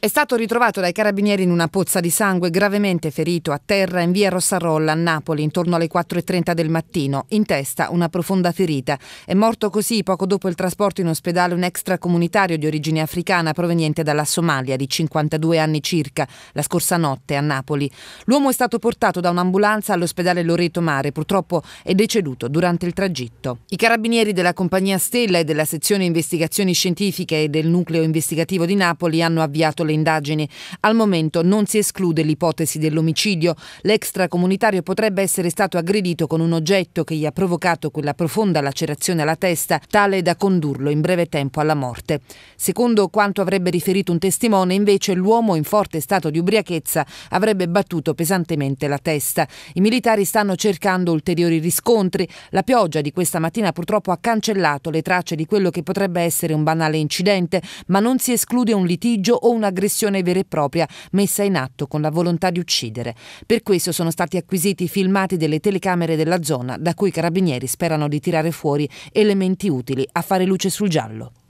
È stato ritrovato dai carabinieri in una pozza di sangue gravemente ferito a terra in via Rossarolla a Napoli intorno alle 4.30 del mattino, in testa una profonda ferita. È morto così poco dopo il trasporto in ospedale un extracomunitario di origine africana proveniente dalla Somalia di 52 anni circa, la scorsa notte a Napoli. L'uomo è stato portato da un'ambulanza all'ospedale Loreto Mare, purtroppo è deceduto durante il tragitto. I carabinieri della compagnia Stella e della sezione investigazioni scientifiche e del nucleo investigativo di Napoli hanno avviato le indagini. Al momento non si esclude l'ipotesi dell'omicidio. L'extracomunitario potrebbe essere stato aggredito con un oggetto che gli ha provocato quella profonda lacerazione alla testa, tale da condurlo in breve tempo alla morte. Secondo quanto avrebbe riferito un testimone, invece, l'uomo in forte stato di ubriachezza avrebbe battuto pesantemente la testa. I militari stanno cercando ulteriori riscontri. La pioggia di questa mattina purtroppo ha cancellato le tracce di quello che potrebbe essere un banale incidente, ma non si esclude un litigio o una aggressione vera e propria messa in atto con la volontà di uccidere. Per questo sono stati acquisiti i filmati delle telecamere della zona da cui i carabinieri sperano di tirare fuori elementi utili a fare luce sul giallo.